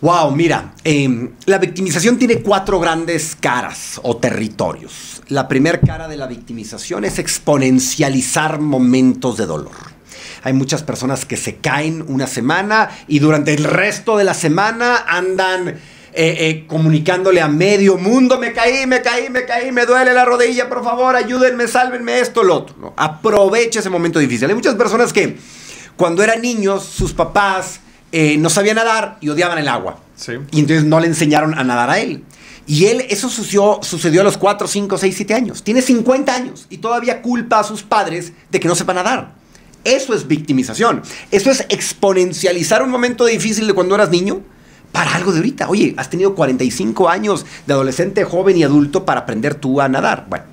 Wow, mira, em, la victimización tiene cuatro grandes caras o territorios. La primera cara de la victimización es exponencializar momentos de dolor. Hay muchas personas que se caen una semana y durante el resto de la semana andan... Eh, eh, comunicándole a medio mundo, me caí, me caí, me caí, me duele la rodilla, por favor, ayúdenme, sálvenme esto, lo otro. ¿no? Aprovecha ese momento difícil. Hay muchas personas que cuando eran niños, sus papás eh, no sabían nadar y odiaban el agua. Y entonces no le enseñaron a nadar a él. Y él, eso sucedió, sucedió a los 4, 5, 6, 7 años. Tiene 50 años y todavía culpa a sus padres de que no sepa nadar. Eso es victimización. Eso es exponencializar un momento difícil de cuando eras niño para algo de ahorita. Oye, has tenido 45 años de adolescente, joven y adulto para aprender tú a nadar. Bueno,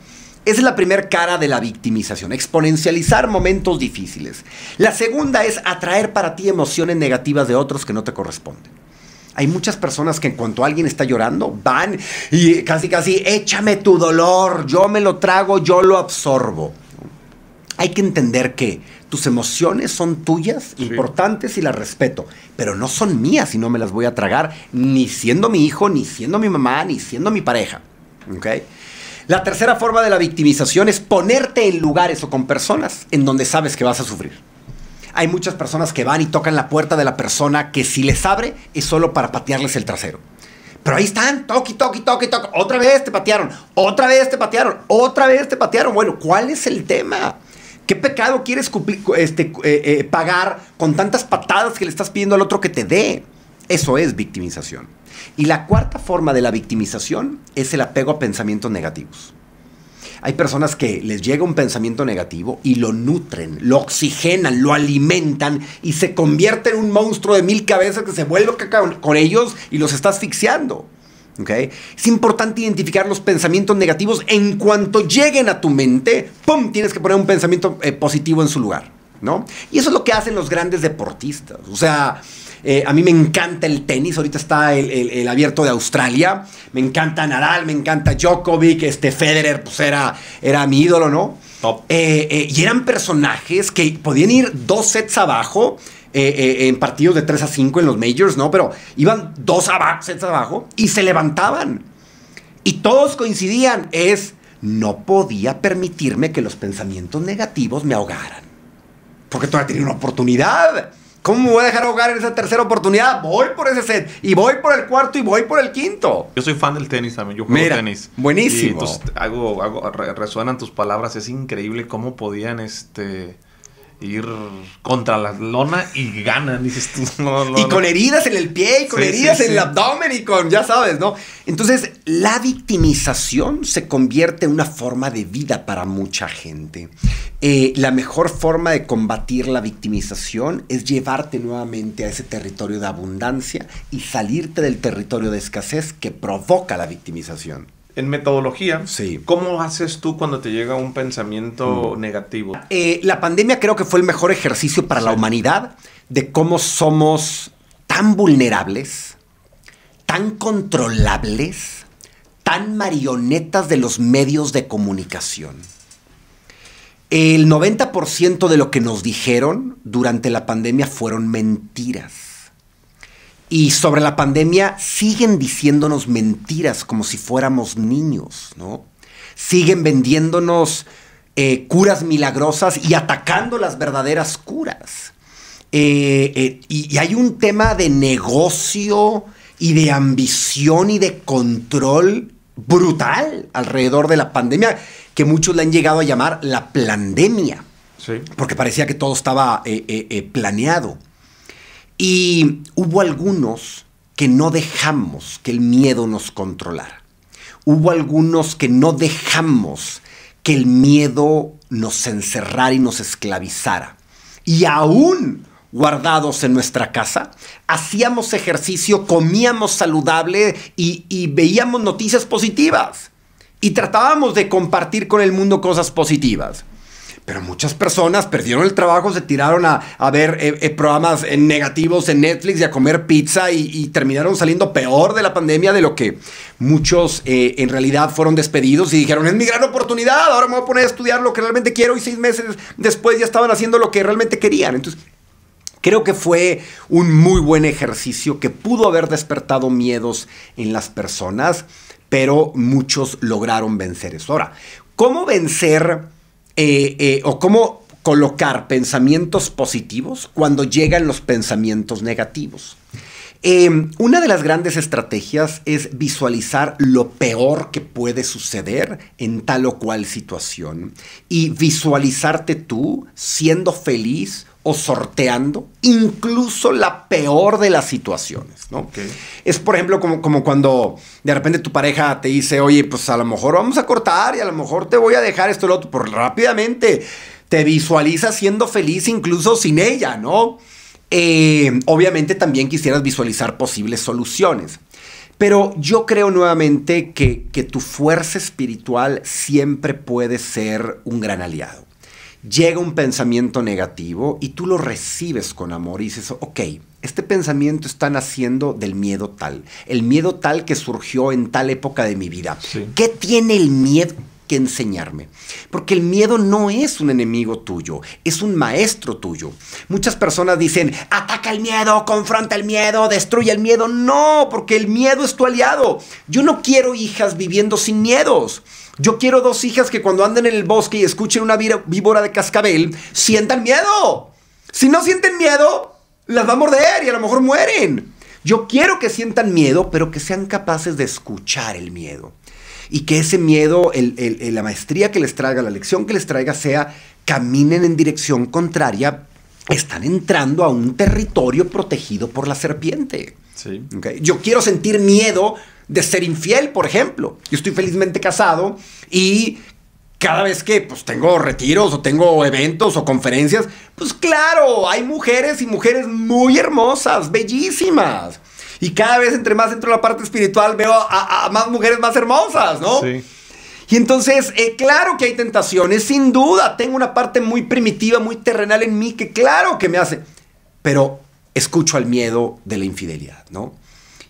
esa es la primera cara de la victimización, exponencializar momentos difíciles. La segunda es atraer para ti emociones negativas de otros que no te corresponden. Hay muchas personas que en cuanto alguien está llorando, van y casi casi, échame tu dolor, yo me lo trago, yo lo absorbo. Hay que entender que tus emociones son tuyas, importantes y las respeto, pero no son mías y no me las voy a tragar, ni siendo mi hijo, ni siendo mi mamá, ni siendo mi pareja. La tercera forma de la victimización es ponerte en lugares o con personas en donde sabes que vas a sufrir. Hay muchas personas que van y tocan la puerta de la persona que si les abre es solo para patearles el trasero. Pero ahí están, toqui, toqui, toqui, toqui. Otra vez te patearon, otra vez te patearon, otra vez te patearon. Bueno, ¿cuál es el tema? ¿Qué pecado quieres este, eh, eh, pagar con tantas patadas que le estás pidiendo al otro que te dé? Eso es victimización. Y la cuarta forma de la victimización es el apego a pensamientos negativos. Hay personas que les llega un pensamiento negativo y lo nutren, lo oxigenan, lo alimentan y se convierte en un monstruo de mil cabezas que se vuelve con ellos y los está asfixiando. Es importante identificar los pensamientos negativos en cuanto lleguen a tu mente. ¡Pum! Tienes que poner un pensamiento eh, positivo en su lugar. ¿No? Y eso es lo que hacen los grandes deportistas. O sea, eh, a mí me encanta el tenis. Ahorita está el, abierto de Australia. Me encanta Nadal, me encanta Djokovic, este Federer, pues era, mi ídolo, ¿no? Eh, y eran personajes que podían ir dos sets abajo eh, eh, en partidos de 3 a 5 en los majors, ¿no? Pero iban dos abajo, sets abajo y se levantaban. Y todos coincidían, es, no podía permitirme que los pensamientos negativos me ahogaran. Porque todavía tenía una oportunidad. ¿Cómo me voy a dejar ahogar en esa tercera oportunidad? Voy por ese set, y voy por el cuarto, y voy por el quinto. Yo soy fan del tenis también, yo juego tenis. Buenísimo. Y resuenan tus palabras, es increíble cómo podían este ir contra la lona y ganan, dices tú. *laughs* y con heridas en el pie, y con heridas en el abdomen, y con, ya sabes, ¿no? Entonces, la victimización se convierte en una forma de vida para mucha gente. Eh, la mejor forma de combatir la victimización es llevarte nuevamente a ese territorio de abundancia y salirte del territorio de escasez que provoca la victimización. En metodología, ¿cómo haces tú cuando te llega un pensamiento mm. negativo? Eh, la pandemia creo que fue el mejor ejercicio para la humanidad de cómo somos tan vulnerables, tan controlables, tan marionetas de los medios de comunicación. El 90% de lo que nos dijeron durante la pandemia fueron mentiras y sobre la pandemia siguen diciéndonos mentiras como si fuéramos niños, ¿no? Siguen vendiéndonos eh, curas milagrosas y atacando las verdaderas curas. Eh, eh, y, hay un tema de negocio y de ambición y de control brutal alrededor de la pandemia que muchos le han llegado a llamar la pandemia. Porque parecía que todo estaba planeado. Y hubo algunos que no dejamos que el miedo nos controlara. Hubo algunos que no dejamos que el miedo nos encerrara y nos esclavizara. Y aún guardados en nuestra casa, hacíamos ejercicio, comíamos saludable y, y, veíamos noticias positivas. Y tratábamos de compartir con el mundo cosas positivas. Pero muchas personas perdieron el trabajo, se tiraron a, ver eh, eh, programas eh, negativos en Netflix y a comer pizza y, y, terminaron saliendo peor de la pandemia de lo que muchos en realidad fueron despedidos y dijeron, es mi gran oportunidad, ahora me voy a poner a estudiar lo que realmente quiero y seis meses después ya estaban haciendo lo que realmente querían. Entonces, Creo que fue un muy buen ejercicio que pudo haber despertado miedos en las personas, pero muchos lograron vencer eso. Ahora, ¿cómo vencer eh, eh, o cómo colocar pensamientos positivos cuando llegan los pensamientos negativos. Em, una de las grandes estrategias es visualizar lo peor que puede suceder en tal o cual situación y visualizarte tú siendo feliz o sorteando incluso la peor de las situaciones, ¿no? Es, por ejemplo, como, como cuando de repente tu pareja te dice, oye, pues a lo mejor vamos a cortar y a lo mejor te voy a dejar esto y lo otro, Pues rápidamente te visualiza siendo feliz incluso sin ella, ¿no? Eh, obviamente también quisieras visualizar posibles soluciones. Pero yo creo nuevamente que tu fuerza espiritual siempre puede ser un gran aliado llega un pensamiento negativo y tú lo recibes con amor y dices, ok, este pensamiento está naciendo del miedo tal, el miedo tal que surgió en tal época de mi vida. ¿Qué tiene el miedo? enseñarme. Porque el miedo no es un enemigo tuyo, es un maestro tuyo. Muchas personas dicen, ataca el miedo, confronta el miedo, destruye el miedo. No, porque el miedo es tu aliado. Yo no quiero hijas viviendo sin miedos. Yo quiero dos hijas que cuando anden en el bosque y escuchen una víbora de cascabel, sientan miedo. Si no sienten miedo, las va a morder y a lo mejor mueren. Yo quiero que sientan miedo, pero que sean capaces de escuchar el miedo y que ese miedo, la maestría que les traiga, la lección que les traiga sea caminen en dirección contraria, están entrando a un territorio protegido por la serpiente. Sí. Yo quiero sentir miedo de ser infiel, por ejemplo. Yo estoy felizmente casado y cada vez que pues, tengo retiros o tengo eventos o conferencias, pues claro, hay mujeres y mujeres muy hermosas, bellísimas y cada vez entre más entro en la parte espiritual veo a, más mujeres más hermosas, ¿no? Sí. Y entonces, eh, claro que hay tentaciones, sin duda, tengo una parte muy primitiva, muy terrenal en mí que claro que me hace, pero escucho al miedo de la infidelidad, ¿no?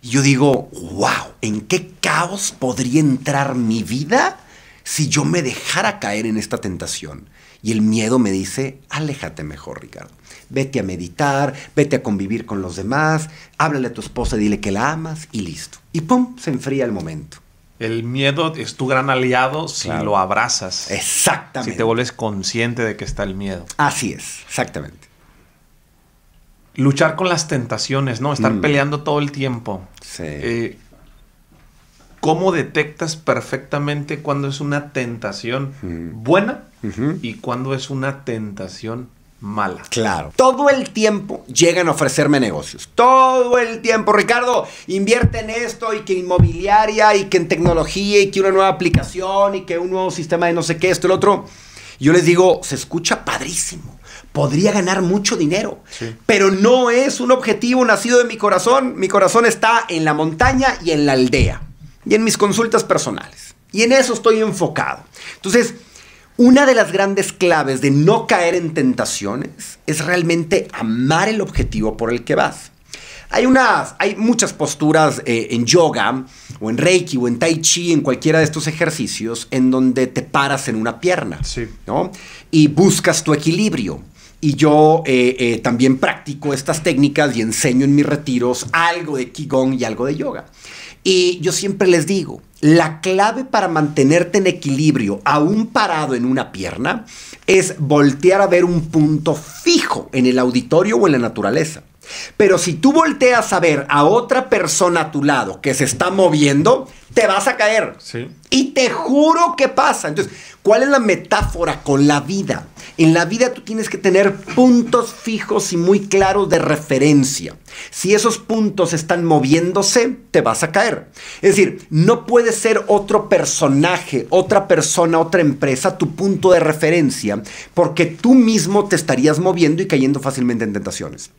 Y yo digo, wow, ¿en qué caos podría entrar mi vida si yo me dejara caer en esta tentación? Y el miedo me dice, aléjate mejor, Ricardo vete a meditar, vete a convivir con los demás, háblale a tu esposa, dile que la amas y listo. Y pum, se enfría el momento. El miedo es tu gran aliado si lo abrazas. Exactamente. Si te vuelves consciente de que está el miedo. Así es, exactamente. Luchar con las tentaciones, ¿no? Estar mm. peleando todo el tiempo. Sí. Eh, ¿Cómo detectas perfectamente cuando es una tentación mm. buena y cuando es una tentación mala. Claro. Todo el tiempo llegan a ofrecerme negocios. Todo el tiempo, Ricardo, invierte en esto y que inmobiliaria y que en tecnología y que una nueva aplicación y que un nuevo sistema de no sé qué, esto, el otro. Yo les digo, se escucha padrísimo. Podría ganar mucho dinero, pero no es un objetivo nacido de mi corazón. Mi corazón está en la montaña y en la aldea y en mis consultas personales. Y en eso estoy enfocado. Entonces, una de las grandes claves de no caer en tentaciones es realmente amar el objetivo por el que vas. Hay, unas, hay muchas posturas eh, en yoga o en reiki o en tai chi, en cualquiera de estos ejercicios, en donde te paras en una pierna ¿no? y buscas tu equilibrio. Y yo eh, eh, también practico estas técnicas y enseño en mis retiros algo de Qigong y algo de yoga. Y yo siempre les digo, la clave para mantenerte en equilibrio, aún parado en una pierna, es voltear a ver un punto fijo en el auditorio o en la naturaleza. Pero si tú volteas a ver a otra persona a tu lado que se está moviendo, te vas a caer. Y te juro que pasa. Entonces, ¿cuál es la metáfora con la vida? En la vida tú tienes que tener puntos fijos y muy claros de referencia. Si esos puntos están moviéndose, te vas a caer. Es decir, no puede ser otro personaje, otra persona, otra empresa tu punto de referencia, porque tú mismo te estarías moviendo y cayendo fácilmente en tentaciones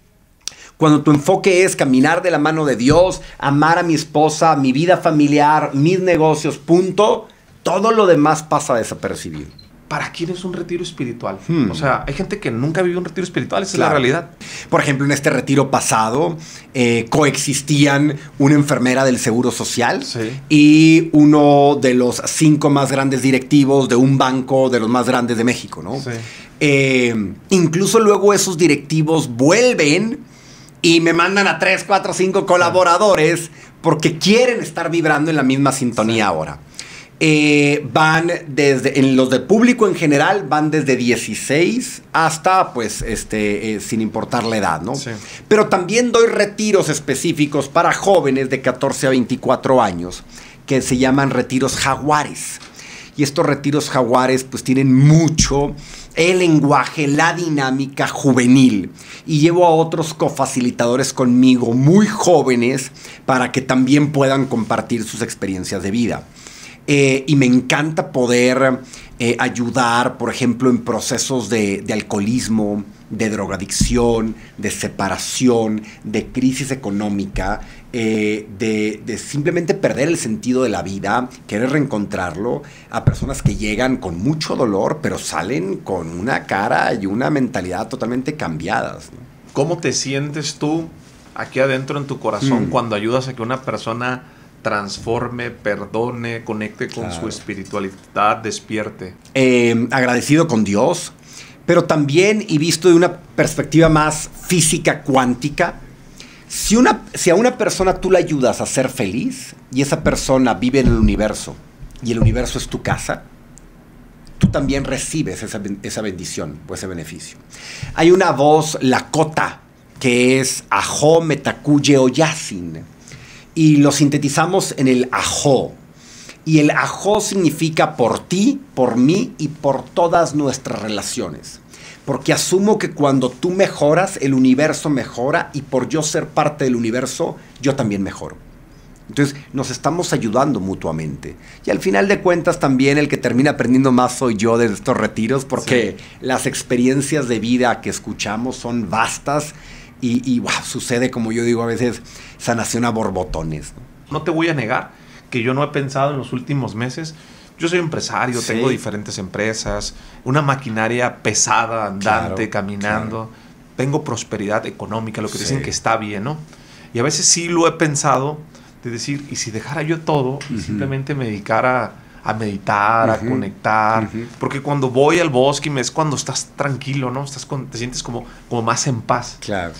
cuando tu enfoque es caminar de la mano de Dios, amar a mi esposa, mi vida familiar, mis negocios, punto, todo lo demás pasa desapercibido. ¿Para quién es un retiro espiritual? Hmm. O sea, hay gente que nunca vivió un retiro espiritual, esa es la realidad. Por ejemplo, en este retiro pasado eh, coexistían una enfermera del Seguro Social y uno de los cinco más grandes directivos de un banco de los más grandes de México, ¿no? Eh, incluso luego esos directivos vuelven y me mandan a tres, cuatro, cinco colaboradores porque quieren estar vibrando en la misma sintonía ahora. Eh, van desde, en los de público en general, van desde 16 hasta, pues, este, eh, sin importar la edad, ¿no? Pero también doy retiros específicos para jóvenes de 14 a 24 años, que se llaman retiros jaguares. Y estos retiros jaguares, pues, tienen mucho el lenguaje, la dinámica juvenil. Y llevo a otros cofacilitadores conmigo, muy jóvenes, para que también puedan compartir sus experiencias de vida. Eh, y me encanta poder eh, ayudar, por ejemplo, en procesos de, alcoholismo, de drogadicción, de separación, de crisis económica, eh, de, simplemente perder el sentido de la vida, querer reencontrarlo, a personas que llegan con mucho dolor, pero salen con una cara y una mentalidad totalmente cambiadas. ¿Cómo te sientes tú aquí adentro en tu corazón mm. cuando ayudas a que una persona transforme, perdone, conecte con su espiritualidad, despierte? Em, agradecido con Dios, pero también y visto de una perspectiva más física cuántica, si, a una persona tú la ayudas a ser feliz y esa persona vive en el universo y el universo es tu casa, tú también recibes esa, bendición o ese beneficio. Hay una voz lacota que es Ajo Metacuye yasin y lo sintetizamos en el Ajo. Y el Ajo significa por ti, por mí y por todas nuestras relaciones porque asumo que cuando tú mejoras, el universo mejora y por yo ser parte del universo, yo también mejoro. Entonces nos estamos ayudando mutuamente. Y al final de cuentas también el que termina aprendiendo más soy yo de estos retiros porque las experiencias de vida que escuchamos son vastas y, sucede, como yo digo a veces, sanación a borbotones. no te voy a negar que yo no he pensado en los últimos meses yo soy empresario, tengo diferentes empresas, una maquinaria pesada, andante, caminando. Tengo prosperidad económica, lo que dicen que está bien, ¿no? Y a veces sí lo he pensado de decir, y si dejara yo todo, y simplemente me dedicara a meditar, a conectar, porque cuando voy al bosque es cuando estás tranquilo, ¿no? Estás te sientes como, como más en paz. Claro.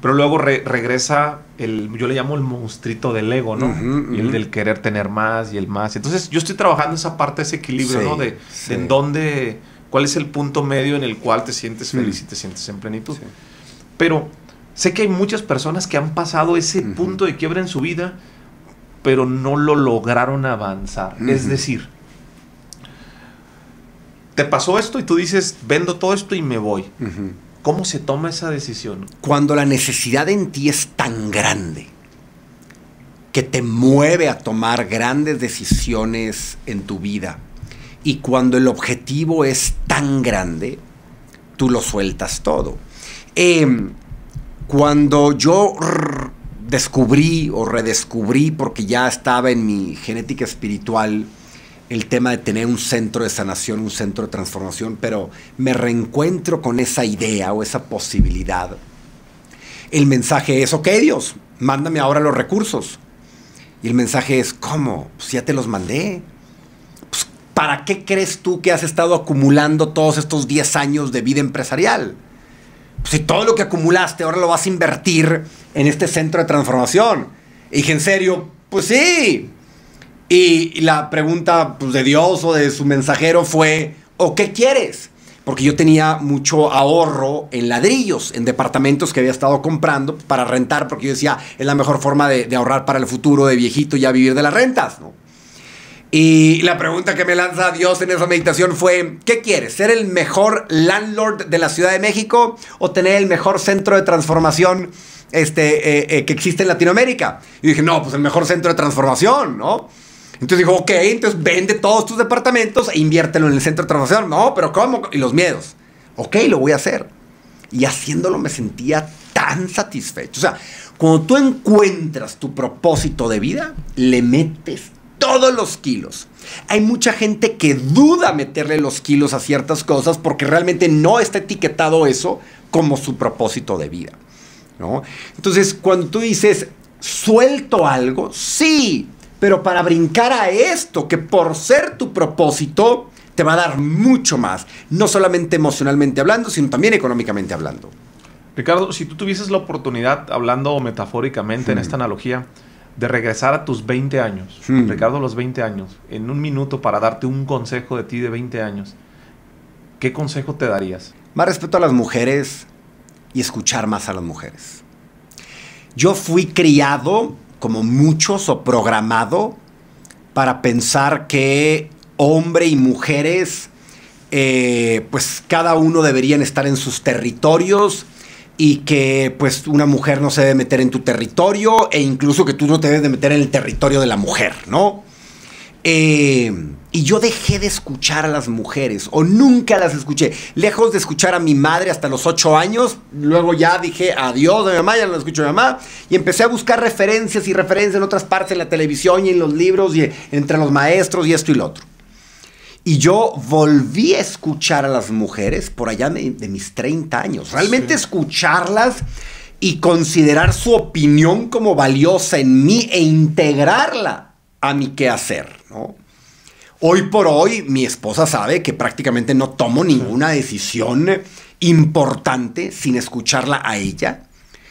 Pero luego regresa el, yo le llamo el monstruito del ego, ¿no? Y el del querer tener más y el más. Entonces yo estoy trabajando esa parte, ese equilibrio, ¿no? De, en dónde, cuál es el punto medio en el cual te sientes mm. feliz y te sientes en plenitud. Pero sé que hay muchas personas que han pasado ese punto de quiebra en su vida, pero no lo lograron avanzar. Es decir, te pasó esto y tú dices, vendo todo esto y me voy. ¿Cómo se toma esa decisión? Cuando la necesidad en ti es tan grande que te mueve a tomar grandes decisiones en tu vida y cuando el objetivo es tan grande, tú lo sueltas todo. Em, cuando yo descubrí o redescubrí, porque ya estaba en mi genética espiritual, el tema de tener un centro de sanación, un centro de transformación, pero me reencuentro con esa idea o esa posibilidad. El mensaje es, ok Dios, mándame ahora los recursos. Y el mensaje es, ¿cómo? Pues ya te los mandé. Pues, ¿Para qué crees tú que has estado acumulando todos estos 10 años de vida empresarial? Pues, si todo lo que acumulaste ahora lo vas a invertir en este centro de transformación. Y dije, en serio, pues sí, y la pregunta pues, de Dios o de su mensajero fue, ¿o qué quieres? Porque yo tenía mucho ahorro en ladrillos, en departamentos que había estado comprando para rentar, porque yo decía, es la mejor forma de, ahorrar para el futuro de viejito y ya vivir de las rentas, ¿no? Y la pregunta que me lanza Dios en esa meditación fue, ¿qué quieres? ¿Ser el mejor landlord de la Ciudad de México o tener el mejor centro de transformación este, eh, eh, que existe en Latinoamérica? Y dije, no, pues el mejor centro de transformación, ¿no? Entonces dijo, ok, entonces vende todos tus departamentos e inviértelo en el centro de transformación. No, pero ¿cómo? Y los miedos. Ok, lo voy a hacer. Y haciéndolo me sentía tan satisfecho. O sea, cuando tú encuentras tu propósito de vida, le metes todos los kilos. Hay mucha gente que duda meterle los kilos a ciertas cosas porque realmente no está etiquetado eso como su propósito de vida. Entonces, cuando tú dices, suelto algo, sí, pero para brincar a esto, que por ser tu propósito, te va a dar mucho más, no solamente emocionalmente hablando, sino también económicamente hablando. Ricardo, si tú tuvieses la oportunidad, hablando metafóricamente en hmm. esta analogía, de regresar a tus 20 años, hmm. Ricardo, los 20 años, en un minuto para darte un consejo de ti de 20 años, ¿qué consejo te darías? Más respeto a las mujeres y escuchar más a las mujeres. Yo fui criado como muchos o programado para pensar que hombre y mujeres, eh, pues cada uno deberían estar en sus territorios y que pues una mujer no se debe meter en tu territorio e incluso que tú no te debes de meter en el territorio de la mujer, ¿no? Eh, y yo dejé de escuchar a las mujeres, o nunca las escuché. Lejos de escuchar a mi madre hasta los ocho años, luego ya dije adiós a mi mamá, ya no la escucho a mi mamá, y empecé a buscar referencias y referencias en otras partes, en la televisión y en los libros, y entre los maestros y esto y lo otro. Y yo volví a escuchar a las mujeres por allá de, mis 30 años. Realmente escucharlas y considerar su opinión como valiosa en mí e integrarla a mi quehacer. Hoy por hoy, mi esposa sabe que prácticamente no tomo ninguna decisión importante sin escucharla a ella,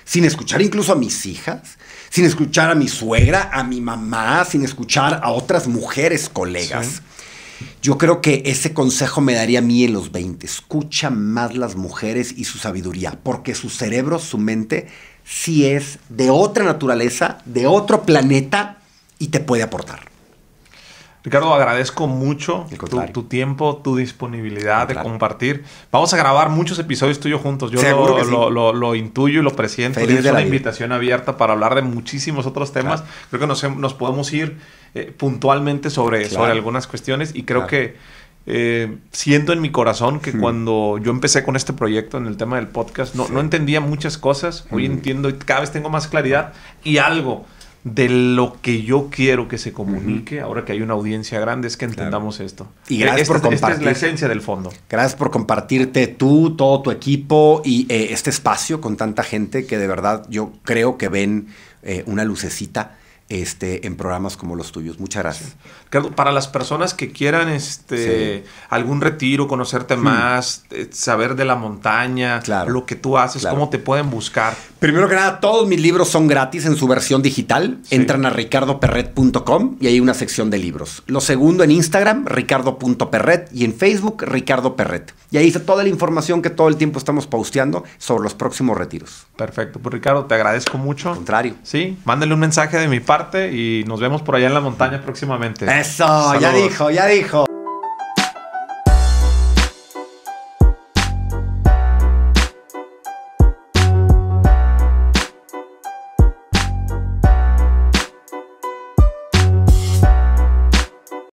sin escuchar incluso a mis hijas, sin escuchar a mi suegra, a mi mamá, sin escuchar a otras mujeres colegas. Yo creo que ese consejo me daría a mí en los 20. Escucha más las mujeres y su sabiduría, porque su cerebro, su mente, sí es de otra naturaleza, de otro planeta y te puede aportar. Ricardo, agradezco mucho tu, tiempo, tu disponibilidad de compartir. Vamos a grabar muchos episodios tuyos juntos. Yo lo, intuyo y lo presiento. es una invitación abierta para hablar de muchísimos otros temas. Creo que nos, nos podemos ir eh, puntualmente sobre, sobre algunas cuestiones y creo que... Eh, siento en mi corazón que hmm. cuando yo empecé con este proyecto en el tema del podcast, no, entendía muchas cosas. Hoy hmm. entiendo y cada vez tengo más claridad. Y algo de lo que yo quiero que se comunique, ahora que hay una audiencia grande, es que entendamos esto. Y gracias por compartir. Esta es la esencia del fondo. Gracias por compartirte tú, todo tu equipo y eh, este espacio con tanta gente que de verdad yo creo que ven eh, una lucecita este, en programas como los tuyos. Muchas gracias. Ricardo, para las personas que quieran este, algún retiro, conocerte hmm. más, eh, saber de la montaña, lo que tú haces, cómo te pueden buscar. Primero que nada, todos mis libros son gratis en su versión digital. Entran a ricardoperret.com y hay una sección de libros. Lo segundo en Instagram, ricardo.perret y en Facebook, Ricardo Perret. Y ahí está toda la información que todo el tiempo estamos posteando sobre los próximos retiros. Perfecto. Pues Ricardo, te agradezco mucho. contrario. Sí, mándale un mensaje de mi parte y nos vemos por allá en la montaña próximamente. Eso, ya dijo, ya dijo.